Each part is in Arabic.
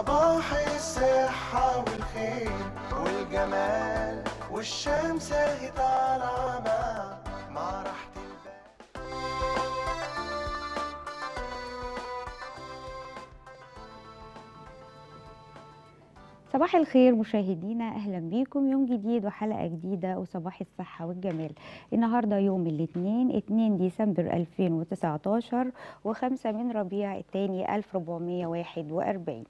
صباح الصحة والخير والجمال والشمس اهي طالعة صباح الخير مشاهدينا اهلا بيكم يوم جديد وحلقه جديده وصباح الصحه والجمال النهارده يوم الاثنين 2 ديسمبر 2019 و5 من ربيع الثاني 1441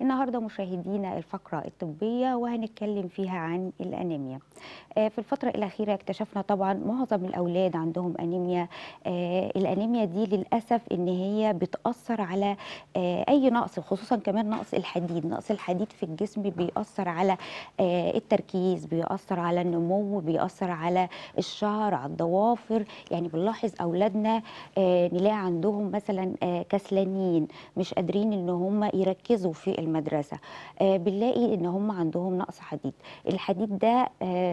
النهارده مشاهدينا الفقره الطبيه وهنتكلم فيها عن الانيميا آه، في الفتره الاخيره اكتشفنا طبعا معظم الاولاد عندهم انيميا آه، الانيميا دي للاسف ان هي بتاثر على آه، اي نقص خصوصا كمان نقص الحديد نقص الحديد في الجسم السلبي بيأثر على آه، التركيز بيأثر على النمو بيأثر على الشعر على الضوافر يعني بنلاحظ أولادنا آه، نلاقي عندهم مثلا آه، كسلانين مش قادرين ان هم يركزوا في المدرسه بنلاقي ان هم عندهم نقص حديد الحديد ده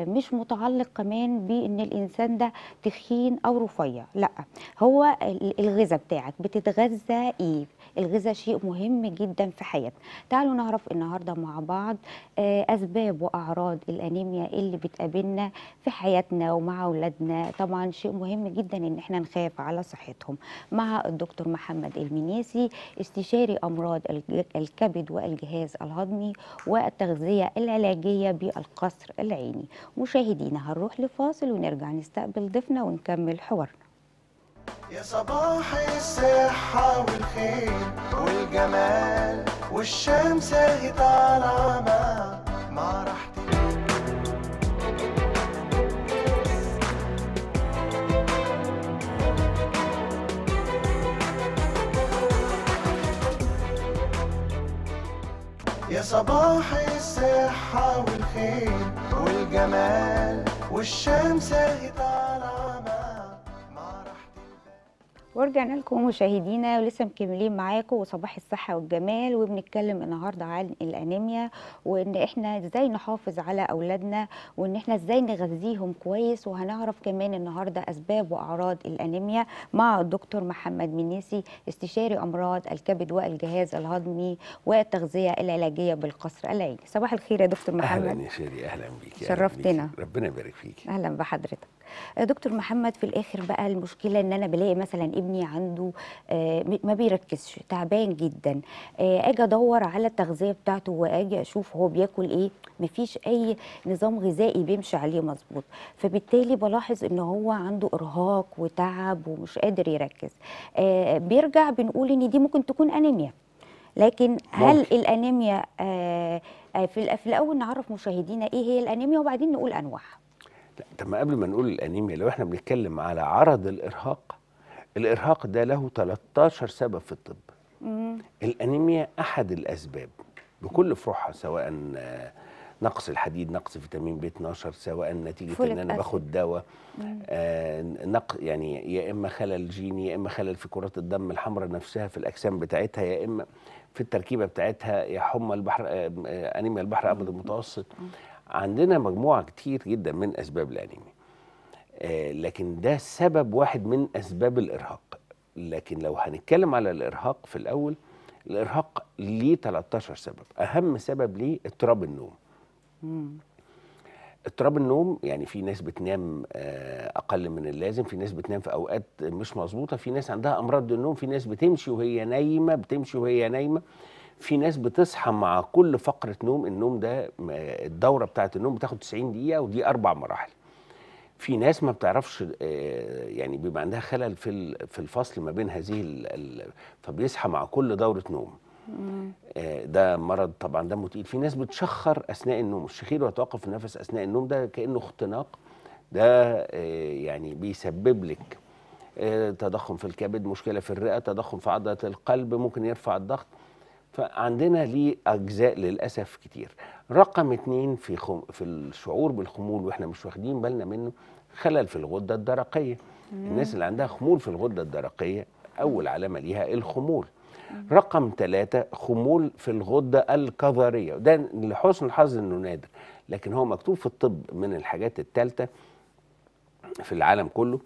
مش متعلق كمان بان الانسان ده تخين او رفيع لا هو الغذاء بتاعك بتتغذى ايه الغذاء شيء مهم جدا في حياتنا تعالوا نعرف النهارده مع بعض آه، اسباب واعراض الانيميا اللي بتقابلنا في حياتنا ومع اولادنا طبعا شيء مهم جدا ان احنا نخاف على صحتهم مع الدكتور محمد المنيسي استشاري امراض الكبد والجهاز الهضمي والتغذيه العلاجيه بالقصر العيني مشاهدينا هنروح لفاصل ونرجع نستقبل ضيفنا ونكمل حوارنا يا صباح الصحة والخير والجمال والشمس اهي طالعة مع ما راحتي يا صباح الصحة والخير والجمال والشمس اهي طالعة ورجعنا لكم مشاهدينا ولسه مكملين معاكم وصباح الصحه والجمال وبنتكلم النهارده عن الانيميا وان احنا ازاي نحافظ على اولادنا وان احنا ازاي نغذيهم كويس وهنعرف كمان النهارده اسباب واعراض الانيميا مع الدكتور محمد منيسي استشاري امراض الكبد والجهاز الهضمي والتغذيه العلاجيه بالقصر العيني صباح الخير يا دكتور محمد اهلا يا شيري اهلا بيك شرفتنا ربنا يبارك فيك اهلا بحضرتك دكتور محمد في الاخر بقى المشكله ان انا بلاقي مثلا ابني عنده آه، ما بيركزش تعبان جدا آه، اجي ادور على التغذيه بتاعته واجي اشوف هو بياكل ايه مفيش اي نظام غذائي بيمشي عليه مظبوط فبالتالي بلاحظ ان هو عنده ارهاق وتعب ومش قادر يركز آه، بيرجع بنقول ان دي ممكن تكون انيميا لكن هل ممكن. الانيميا في الاول نعرف مشاهدينا ايه هي الانيميا وبعدين نقول انواعها طب ما قبل ما نقول الانيميا لو احنا بنتكلم على عرض الارهاق الارهاق ده له 13 سبب في الطب مم. الانيميا احد الاسباب بكل فروعها سواء آه، نقص الحديد نقص فيتامين ب 12 سواء نتيجه ان انا باخد دواء آه نق يعني يا اما خلل جيني يا اما خلل في كرات الدم الحمراء نفسها في الاجسام بتاعتها يا اما في التركيبه بتاعتها يا حمى البحر آه, آه، انيميا البحر الابيض المتوسط عندنا مجموعه كتير جدا من اسباب الانيميا آه، لكن ده سبب واحد من اسباب الارهاق لكن لو هنتكلم على الارهاق في الاول الارهاق ليه 13 سبب اهم سبب ليه اضطراب النوم اضطراب النوم يعني في ناس بتنام آه، اقل من اللازم في ناس بتنام في اوقات مش مظبوطه في ناس عندها امراض النوم في ناس بتمشي وهي نايمه بتمشي وهي نايمه في ناس بتصحى مع كل فقره نوم النوم ده الدوره بتاعه النوم بتاخد 90 دقيقه ودي اربع مراحل في ناس ما بتعرفش آه، يعني بيبقى عندها خلل في في الفصل ما بين هذه ال... فبيصحى مع كل دوره نوم آه، ده مرض طبعا دمه تقيل في ناس بتشخر اثناء النوم الشخير ويتوقف النفس اثناء النوم ده كانه اختناق ده آه، يعني بيسبب لك تضخم في الكبد مشكله في الرئه تضخم في عضله القلب ممكن يرفع الضغط فعندنا ليه اجزاء للاسف كتير رقم اتنين في خم... في الشعور بالخمول واحنا مش واخدين بالنا منه خلل في الغده الدرقيه مم. الناس اللي عندها خمول في الغده الدرقيه اول علامه ليها الخمول مم. رقم ثلاثة خمول في الغدة الكظرية ده لحسن الحظ انه نادر لكن هو مكتوب في الطب من الحاجات الثالثة في العالم كله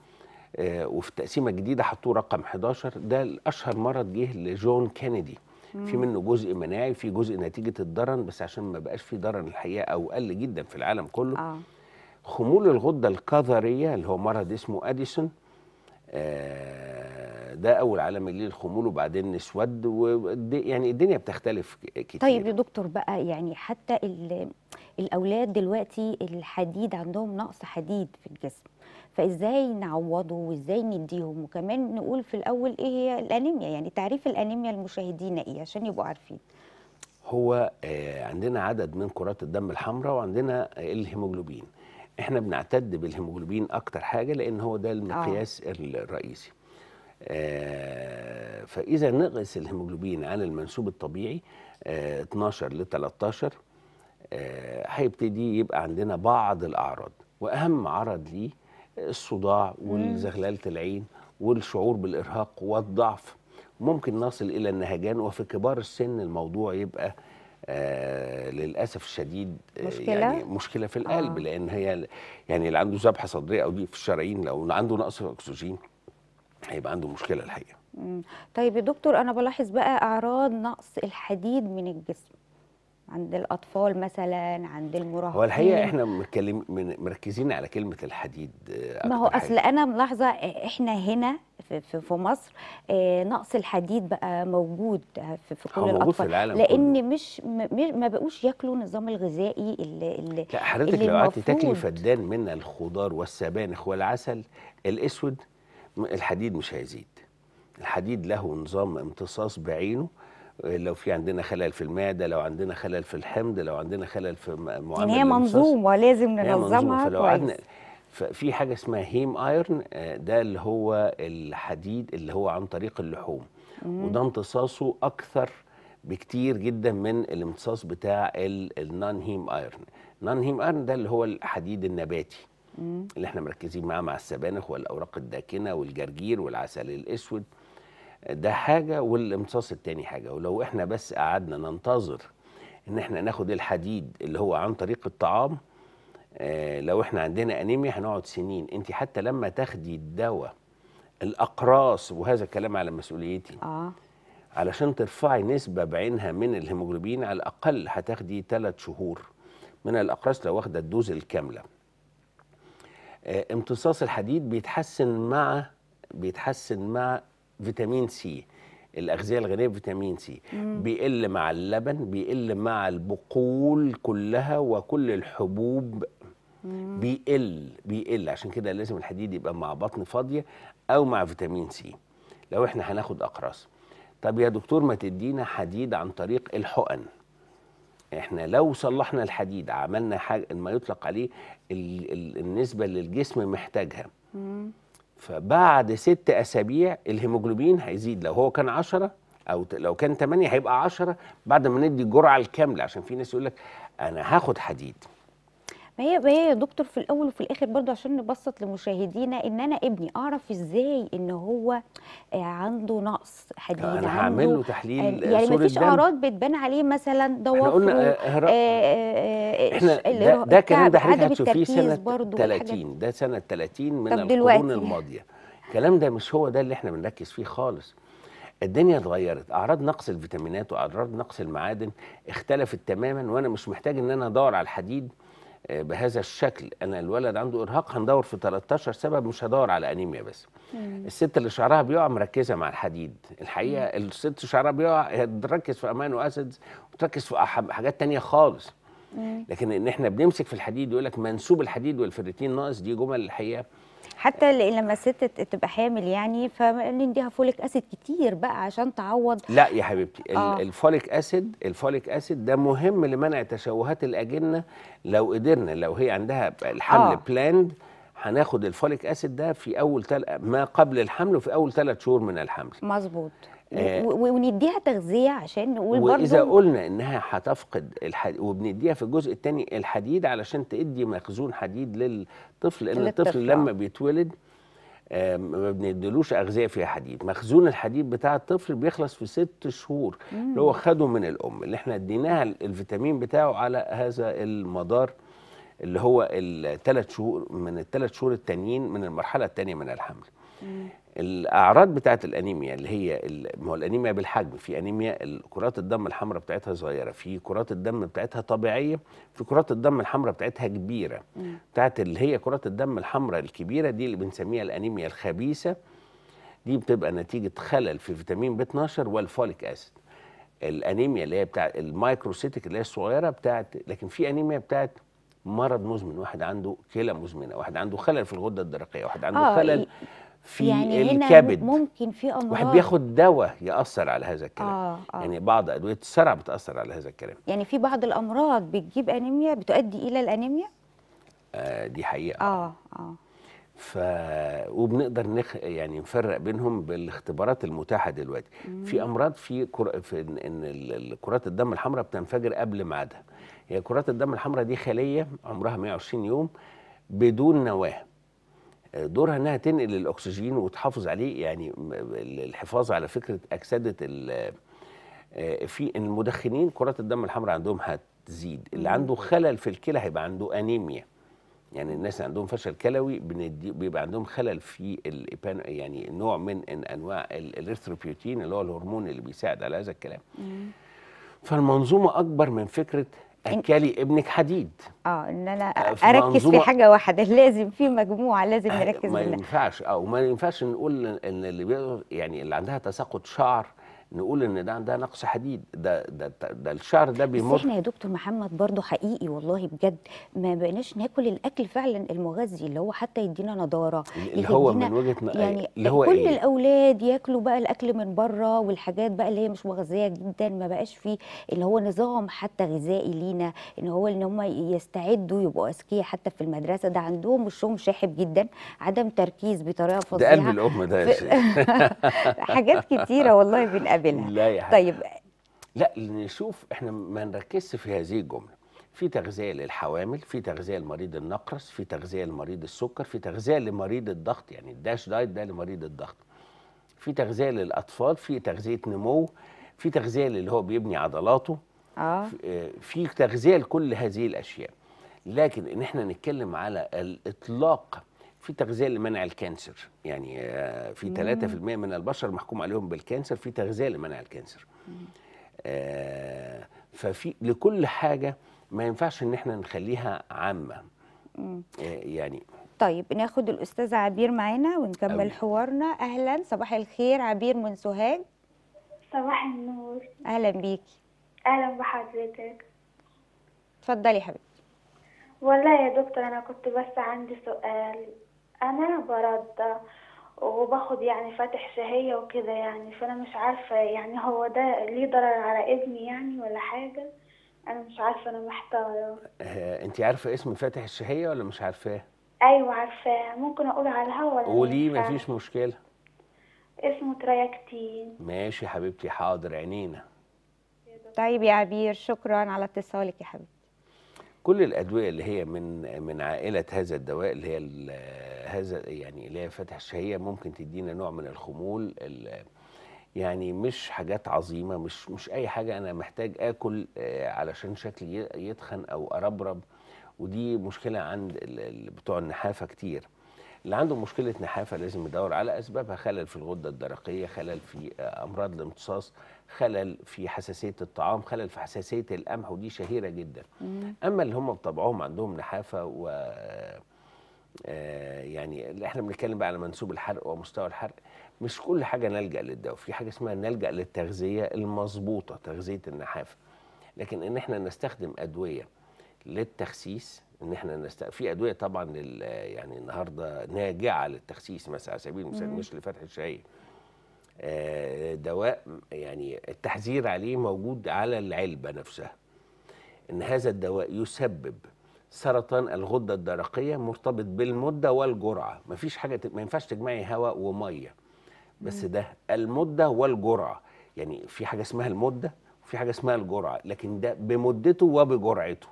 آه وفي تقسيمة جديدة حطوه رقم 11 ده اشهر مرض جه لجون كينيدي في منه جزء مناعي في جزء نتيجه الدرن بس عشان ما بقاش في درن الحقيقه او قل جدا في العالم كله آه. خمول الغده الكظريه اللي هو مرض اسمه اديسون آه ده اول عالم اللي الخمول وبعدين نسود يعني الدنيا بتختلف كتير طيب يا دكتور بقى يعني حتى الاولاد دلوقتي الحديد عندهم نقص حديد في الجسم فازاي نعوضه وازاي نديهم وكمان نقول في الاول ايه هي الانيميا يعني تعريف الانيميا للمشاهدين ايه عشان يبقوا عارفين هو آه، عندنا عدد من كرات الدم الحمراء وعندنا الهيموجلوبين احنا بنعتد بالهيموجلوبين اكتر حاجه لان هو ده المقياس آه. الرئيسي آه، فاذا نقص الهيموجلوبين عن المنسوب الطبيعي 12 آه، ل 13 هيبتدي يبقى عندنا بعض الاعراض واهم عرض ليه الصداع وزغلله العين والشعور بالارهاق والضعف ممكن نصل الى النهجان وفي كبار السن الموضوع يبقى آه للاسف الشديد آه، مشكلة؟ يعني مشكله في القلب آه. لان هي يعني اللي عنده ذبحه صدريه او ضيق في الشرايين لو عنده نقص في الاكسجين هيبقى عنده مشكله الحقيقه. طيب يا دكتور انا بلاحظ بقى اعراض نقص الحديد من الجسم. عند الاطفال مثلا عند المراهقين هو الحقيقه احنا متكلم مركزين على كلمه الحديد آه، ما هو اصل انا ملاحظه آه، احنا هنا في, في مصر آه، نقص الحديد بقى موجود في, في كل الاطفال في العالم لان كله. مش ما بقوش ياكلوا النظام الغذائي اللي اللي لا حضرتك اللي لو قعدتي تاكلي فدان من الخضار والسبانخ والعسل الاسود الحديد مش هيزيد الحديد له نظام امتصاص بعينه إيه، لو في عندنا خلل في المعده لو عندنا خلل في الحمض لو عندنا خلل في معامل يعني هي منظومه لازم ننظمها فلو قعدنا في حاجه اسمها هيم ايرن آه، ده اللي هو الحديد اللي هو عن طريق اللحوم مم. وده امتصاصه اكثر بكتير جدا من الامتصاص بتاع النون هيم ايرن النون هيم ايرن ده اللي هو الحديد النباتي مم. اللي احنا مركزين معاه مع السبانخ والاوراق الداكنه والجرجير والعسل الاسود ده حاجه والامتصاص التاني حاجه ولو احنا بس قعدنا ننتظر ان احنا ناخد الحديد اللي هو عن طريق الطعام آه، لو احنا عندنا انيميا هنقعد سنين انت حتى لما تاخدي الدواء الاقراص وهذا الكلام على مسؤوليتي اه علشان ترفعي نسبه بعينها من الهيموجلوبين على الاقل هتاخدي ثلاث شهور من الاقراص لو واخده الدوز الكامله آه، امتصاص الحديد بيتحسن مع بيتحسن مع فيتامين سي الاغذيه الغنيه بفيتامين سي مم. بيقل مع اللبن بيقل مع البقول كلها وكل الحبوب مم. بيقل بيقل عشان كده لازم الحديد يبقى مع بطن فاضيه او مع فيتامين سي لو احنا هناخد اقراص طب يا دكتور ما تدينا حديد عن طريق الحقن احنا لو صلحنا الحديد عملنا حاجه ما يطلق عليه ال ال النسبه اللي الجسم محتاجها مم. فبعد ست اسابيع الهيموجلوبين هيزيد لو هو كان 10 او لو كان 8 هيبقى 10 بعد ما ندي الجرعه الكامله عشان في ناس يقول لك انا هاخد حديد ما هي ما هي يا دكتور في الاول وفي الاخر برضه عشان نبسط لمشاهدينا ان انا ابني اعرف ازاي ان هو آه، عنده نقص حديد انا هعمل له تحليل آه، يعني ما فيش اعراض بتبان عليه مثلا ضوافره احنا, آه،, آه احنا ده, ده كلام ده حضرتك هتشوفيه سنه 30 ده سنه 30 من القرون الماضيه الكلام ده مش هو ده اللي احنا بنركز فيه خالص الدنيا اتغيرت اعراض نقص الفيتامينات واعراض نقص المعادن اختلفت تماما وانا مش محتاج ان انا ادور على الحديد آه، بهذا الشكل انا الولد عنده ارهاق هندور في 13 سبب مش هدور على انيميا بس مم. الست اللي شعرها بيقع مركزه مع الحديد الحقيقه مم. الست شعرها بيقع تركز في امينو اسيدز وتركز في حاجات تانية خالص مم. لكن ان احنا بنمسك في الحديد يقول لك منسوب الحديد والفيريتين ناقص دي جمل الحقيقه حتى لما الست تبقى حامل يعني فنديها فوليك اسيد كتير بقى عشان تعوض لا يا حبيبتي آه. الفوليك اسيد الفوليك اسيد ده مهم لمنع تشوهات الاجنه لو قدرنا لو هي عندها الحمل آه. بلاند هناخد الفوليك اسيد ده في اول ما قبل الحمل وفي اول ثلاث شهور من الحمل مظبوط آه. ونديها تغذيه عشان نقول برضه واذا قلنا انها هتفقد الحديد وبنديها في الجزء الثاني الحديد علشان تدي مخزون حديد للطفل لان الطفل آه. لما بيتولد آه، ما بنديلوش اغذيه فيها حديد مخزون الحديد بتاع الطفل بيخلص في ست شهور مم. اللي هو خده من الام اللي احنا اديناها الفيتامين بتاعه على هذا المدار اللي هو الثلاث شهور من الثلاث شهور التانيين من المرحله الثانيه من الحمل الاعراض بتاعه الانيميا اللي هي ما هو الانيميا بالحجم في انيميا كرات الدم الحمراء بتاعتها صغيره في كرات الدم بتاعتها طبيعيه في كرات الدم الحمراء بتاعتها كبيره بتاعت اللي هي كرات الدم الحمراء الكبيره دي اللي بنسميها الانيميا الخبيثه دي بتبقى نتيجه خلل في فيتامين ب12 والفوليك اسيد الانيميا اللي هي بتاع المايكروسيتيك اللي هي الصغيره بتاعت لكن في انيميا بتاعت مرض مزمن واحد عنده كلى مزمنه واحد عنده خلل في الغده الدرقيه واحد عنده آه خلل في يعني الكبد هنا ممكن في امراض واحد بياخد دواء ياثر على هذا الكلام آه آه. يعني بعض ادويه الصرع بتاثر على هذا الكلام يعني في بعض الامراض بتجيب انيميا بتؤدي الى الانيميا آه دي حقيقه اه اه ف وبنقدر نخ... يعني نفرق بينهم بالاختبارات المتاحه دلوقتي مم. في امراض في, كر... في ان, إن كرات الدم الحمراء بتنفجر قبل ميعادها هي كرات الدم الحمراء دي خليه عمرها 120 يوم بدون نواه دورها انها تنقل الاكسجين وتحافظ عليه يعني الحفاظ على فكره اكسده آه، في المدخنين كرات الدم الحمراء عندهم هتزيد اللي عنده خلل في الكلى هيبقى عنده انيميا يعني الناس اللي عندهم فشل كلوي بيبقى عندهم خلل في يعني نوع من انواع الارثروبيوتين اللي هو الهرمون اللي بيساعد على هذا الكلام فالمنظومه اكبر من فكره اكلي ابنك حديد اه ان انا آه، اركز في حاجه واحده لازم في مجموعه لازم آه، نركز ما ينفعش او آه، ما ينفعش نقول ان اللي يعني اللي عندها تساقط شعر نقول ان ده ده نقص حديد ده ده ده الشعر ده بيمر بس احنا يا دكتور محمد برضو حقيقي والله بجد ما بقناش ناكل الاكل فعلا المغذي اللي هو حتى يدينا نضاره اللي هو من وجهه يعني اللي هو كل إيه؟ الاولاد ياكلوا بقى الاكل من بره والحاجات بقى اللي هي مش مغذيه جدا ما بقاش فيه اللي هو نظام حتى غذائي لينا ان هو ان هم يستعدوا يبقوا اذكياء حتى في المدرسه ده عندهم وشهم شاحب جدا عدم تركيز بطريقه فظيعه ده قلب الام ده يا شيخ حاجات كتيره والله بنقابلها نقابلها لا يا طيب لا نشوف احنا ما نركزش في هذه الجمله في تغذيه للحوامل في تغذيه لمريض النقرس في تغذيه لمريض السكر في تغذيه لمريض الضغط يعني الداش دايت ده لمريض الضغط في تغذيه للاطفال في تغذيه نمو في تغذيه اللي هو بيبني عضلاته آه. آه. في تغذيه لكل هذه الاشياء لكن ان احنا نتكلم على الاطلاق في تغذيه لمنع الكانسر يعني آه، في 3% من البشر محكوم عليهم بالكانسر في تغذيه لمنع الكانسر آه، ففي لكل حاجه ما ينفعش ان احنا نخليها عامه آه، يعني طيب ناخد الاستاذ عبير معانا ونكمل أوي. حوارنا اهلا صباح الخير عبير من سوهاج صباح النور اهلا بيكي اهلا بحضرتك اتفضلي يا حبيبتي والله يا دكتور انا كنت بس عندي سؤال انا برد وباخد يعني فاتح شهية وكده يعني فانا مش عارفة يعني هو ده ليه ضرر على ابني يعني ولا حاجة انا مش عارفة انا محتارة آه، انت عارفه اسم فاتح الشهيه ولا مش عارفاه ايوه عارفة ممكن اقول على الهوا ولا قوليه مفيش مشكله اسمه ترياكتين ماشي يا حبيبتي حاضر عينينا طيب يا عبير شكرا على اتصالك يا حبيبتي كل الادويه اللي هي من من عائله هذا الدواء اللي هي هذا يعني اللي هي فتح الشهيه ممكن تدينا نوع من الخمول يعني مش حاجات عظيمه مش مش اي حاجه انا محتاج اكل آه، علشان شكلي يتخن او اربرب ودي مشكله عند بتوع النحافه كتير اللي عنده مشكله نحافه لازم يدور على اسبابها خلل في الغده الدرقيه خلل في آه، امراض الامتصاص خلل في حساسيه الطعام خلل في حساسيه القمح ودي شهيره جدا مم. اما اللي هم بطبعهم عندهم نحافه و آه، يعني اللي احنا بنتكلم بقى على منسوب الحرق ومستوى الحرق مش كل حاجه نلجا للدواء في حاجه اسمها نلجا للتغذيه المظبوطه تغذيه النحافه لكن ان احنا نستخدم ادويه للتخسيس ان احنا نست... في ادويه طبعا لل... يعني النهارده ناجعه للتخسيس مثلا على سبيل المثال مش لفتح الشهيه آه، دواء يعني التحذير عليه موجود على العلبة نفسها إن هذا الدواء يسبب سرطان الغدة الدرقية مرتبط بالمدة والجرعة مفيش حاجة ما ينفعش تجمعي هواء ومية بس ده المدة والجرعة يعني في حاجة اسمها المدة وفي حاجة اسمها الجرعة لكن ده بمدته وبجرعته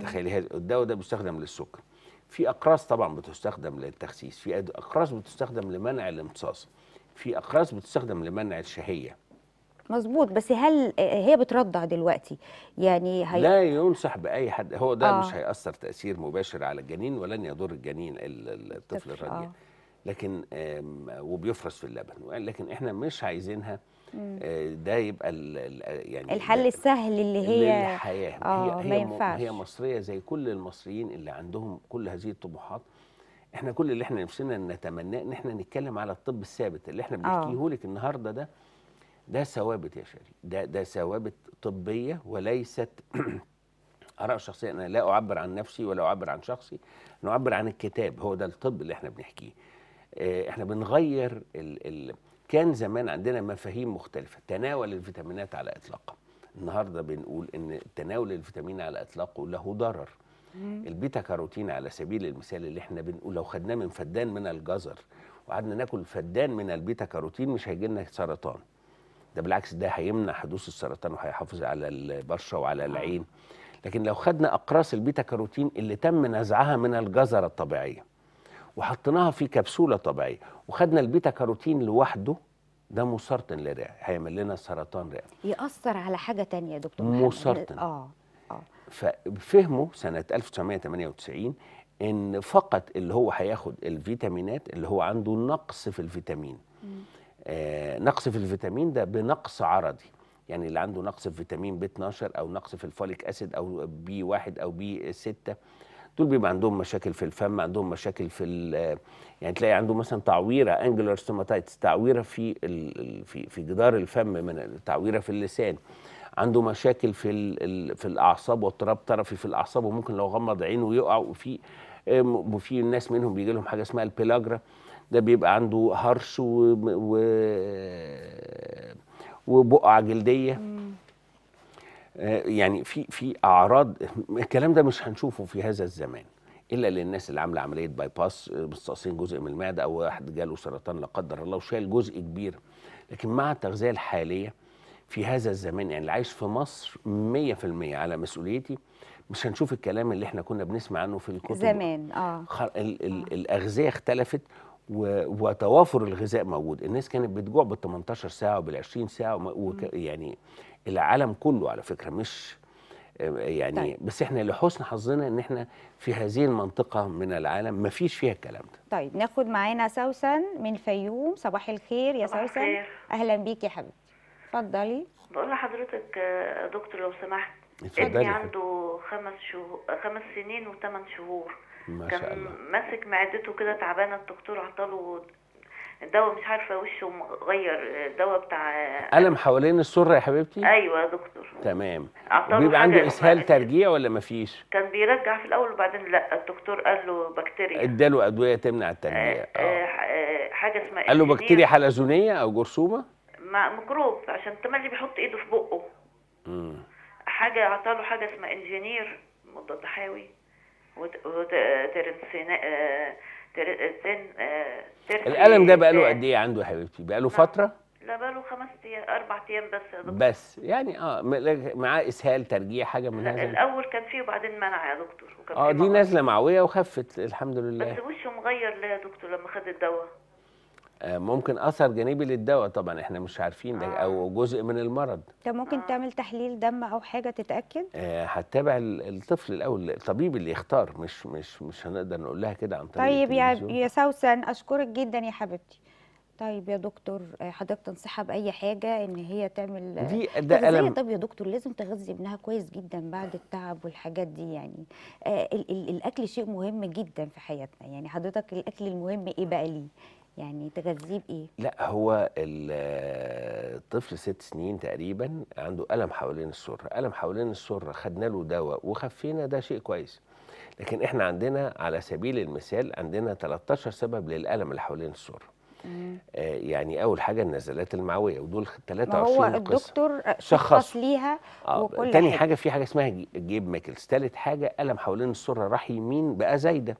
تخيلي هذا الدواء ده بيستخدم للسكر في أقراص طبعا بتستخدم للتخسيس في أقراص بتستخدم لمنع الامتصاص في اقراص بتستخدم لمنع الشهيه مظبوط بس هل هي بترضع دلوقتي يعني هي... لا ينصح باي حد هو ده آه. مش هياثر تاثير مباشر على الجنين ولن يضر الجنين الطفل الرضيع آه. لكن وبيفرز في اللبن لكن احنا مش عايزينها آه، ده يبقى يعني الحل السهل اللي هي للحياه آه هي, ينفعش. هي مصريه زي كل المصريين اللي عندهم كل هذه الطموحات احنا كل اللي احنا نفسنا نتمناه ان احنا نتكلم على الطب الثابت اللي احنا آه. بنحكيه لك النهارده ده ده ثوابت يا شريف ده ده ثوابت طبيه وليست اراء شخصيه انا لا اعبر عن نفسي ولا اعبر عن شخصي انا اعبر عن الكتاب هو ده الطب اللي احنا بنحكيه آه، احنا بنغير ال ال كان زمان عندنا مفاهيم مختلفه تناول الفيتامينات على اطلاقها النهارده بنقول ان تناول الفيتامين على اطلاقه له ضرر البيتا كاروتين على سبيل المثال اللي احنا بنقول لو خدناه من فدان من الجزر وقعدنا ناكل فدان من البيتا كاروتين مش هيجي لنا سرطان ده بالعكس ده هيمنع حدوث السرطان وهيحافظ على البشره وعلى آه. العين لكن لو خدنا اقراص البيتا كاروتين اللي تم نزعها من الجزره الطبيعيه وحطيناها في كبسوله طبيعيه وخدنا البيتا كاروتين لوحده ده مسرطن للرئه هيعمل لنا سرطان رئه ياثر على حاجه تانية يا دكتور مسرطن اه اه ففهموا سنة 1998 ان فقط اللي هو هياخد الفيتامينات اللي هو عنده نقص في الفيتامين آه نقص في الفيتامين ده بنقص عرضي يعني اللي عنده نقص في فيتامين ب 12 او نقص في الفوليك اسيد او بي 1 او بي 6 دول بيبقى عندهم مشاكل في الفم عندهم مشاكل في يعني تلاقي عنده مثلا تعويره انجلر ستوماتايتس تعويره في في في جدار الفم من تعويره في اللسان عنده مشاكل في في الاعصاب واضطراب طرفي في الاعصاب وممكن لو غمض عينه يقع وفي وفي ناس منهم بيجي لهم حاجه اسمها البيلاجرا ده بيبقى عنده هرش و, و... جلديه آه، يعني في في اعراض الكلام ده مش هنشوفه في هذا الزمان الا للناس اللي عامله عمليه باي آه، باس مستقصين جزء من المعده او واحد جاله سرطان لا قدر الله وشال جزء كبير لكن مع التغذيه الحاليه في هذا الزمان يعني اللي عايش في مصر 100% على مسؤوليتي مش هنشوف الكلام اللي احنا كنا بنسمع عنه في الكتب زمان اه, ال... ال... الاغذيه اختلفت و... وتوافر الغذاء موجود الناس كانت بتجوع بال 18 ساعه وبال 20 ساعه وك... يعني العالم كله على فكره مش يعني طيب. بس احنا لحسن حظنا ان احنا في هذه المنطقه من العالم ما فيش فيها الكلام ده طيب ناخد معانا سوسن من فيوم صباح الخير يا سوسن اهلا بيك يا حبيبي اتفضلي بقول لحضرتك يا آه، دكتور لو سمحت ابني عنده خمس شهور خمس سنين وثمان شهور ما شاء الله. ماسك معدته كده تعبانه الدكتور عطله الدواء مش عارفه وشه مغير آه، دواء بتاع الم آه، حوالين السره يا حبيبتي ايوه يا دكتور تمام بيبقى عنده اسهال ترجيع ولا مفيش كان بيرجع في الاول وبعدين لا الدكتور قال له بكتيريا اداله ادويه تمنع الترجيع آه آه آه حاجه اسمها قال له بكتيريا حلزونيه او جرثومه ميكروب عشان التملي بيحط ايده في بقه مم. حاجه عطاله حاجه اسمها انجينير مضاد حيوي وترنسينا آه، آه، آه، الالم ده بقاله قد ايه عنده يا حبيبتي؟ بقاله فتره؟ لا بقاله خمس ايام اربع ايام بس يا دكتور بس يعني اه معاه اسهال ترجيع حاجه من هذا الاول كان فيه وبعدين منع يا دكتور اه دي نازله معويه وخفت الحمد لله بس وشه مغير ليه يا دكتور لما خد الدواء آه، ممكن اثر جانبي للدواء طبعا احنا مش عارفين ده او آه. جزء من المرض طب ممكن تعمل تحليل دم او حاجه تتاكد آه هتتابع الطفل الاول الطبيب اللي يختار مش مش مش هنقدر نقول لها كده عن طريق طيب يا يا سوسن اشكرك جدا يا حبيبتي طيب يا دكتور آه، حضرتك تنصحها باي حاجه ان هي تعمل دي ده ألم طب يا دكتور لازم تغذي ابنها كويس جدا بعد التعب والحاجات دي يعني آه ال ال الاكل شيء مهم جدا في حياتنا يعني حضرتك الاكل المهم ايه بقى ليه يعني تغذيه بايه؟ لا هو الطفل ست سنين تقريبا عنده الم حوالين السره، الم حوالين السره خدنا له دواء وخفينا ده شيء كويس. لكن احنا عندنا على سبيل المثال عندنا 13 سبب للالم اللي حوالين السره. آه يعني اول حاجه النزلات المعويه ودول 23 قصه هو الدكتور شخص ليها آه، وكل تاني حاجه. حاجه في حاجه اسمها جيب ميكلز تالت حاجه الم حوالين السره راح يمين بقى زايده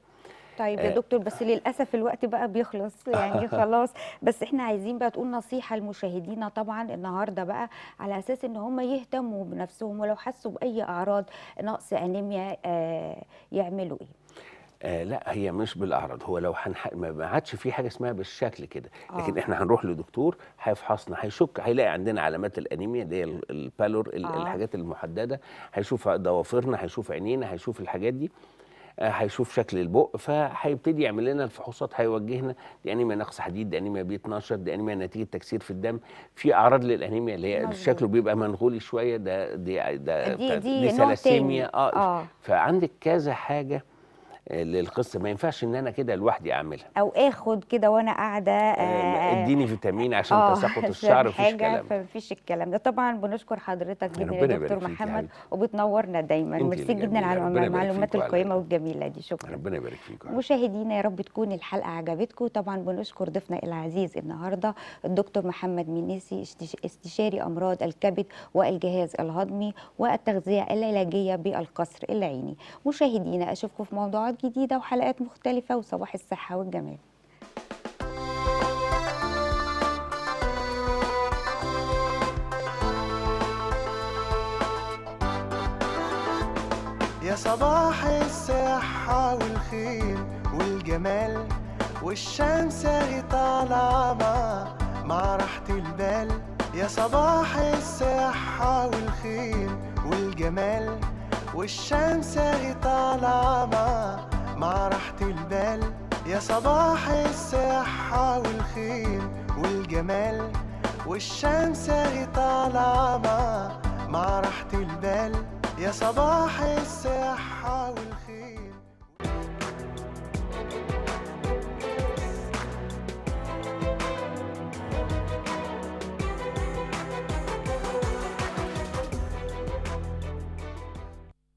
طيب يا آه. دكتور بس للاسف الوقت بقى بيخلص يعني خلاص بس احنا عايزين بقى تقول نصيحه لمشاهدينا طبعا النهارده بقى على اساس ان هم يهتموا بنفسهم ولو حسوا باي اعراض نقص انيميا آه، يعملوا ايه؟ آه لا هي مش بالاعراض هو لو هنح... ما عادش في حاجه اسمها بالشكل كده لكن آه. احنا هنروح لدكتور هيفحصنا هيشك هيلاقي عندنا علامات الانيميا اللي هي البالور آه. الحاجات المحدده هيشوف ضوافرنا هيشوف عينينا هيشوف الحاجات دي هيشوف شكل البق فهيبتدي يعمل لنا الفحوصات هيوجهنا دي انيميا نقص حديد دي انيميا بي 12 دي انيميا نتيجه تكسير في الدم في اعراض للانيميا اللي هي شكله بيبقى منغولي شويه ده دي ده دي, دي, دي دي سلاسيميا اه, آه. فعندك كذا حاجه للقصه ما ينفعش ان انا كده لوحدي اعملها او اخد كده وانا قاعده آه، آه، اديني فيتامين عشان آه، تساقط الشعر مفيش كلام فمفيش الكلام ده طبعا بنشكر حضرتك جدا يا دكتور محمد وبتنورنا دايما ميرسي جدا على المعلومات القيمه والجميله دي شكرا ربنا يبارك فيكم مشاهدينا يا رب تكون الحلقه عجبتكم طبعا بنشكر ضيفنا العزيز النهارده الدكتور محمد منيسي استشاري امراض الكبد والجهاز الهضمي والتغذيه العلاجيه بالقصر العيني مشاهدينا اشوفكم في موضوعات جديدة وحلقات مختلفة وصباح الصحة والجمال يا صباح الصحة والخير والجمال والشمس اهي طالعة مع مع راحة البال يا صباح الصحة والخير والجمال والشمس هي طالعة مع مع راحة البال يا صباح الصحة والخير والجمال والشمس هي طالعة مع مع راحة البال يا صباح الصحة والخير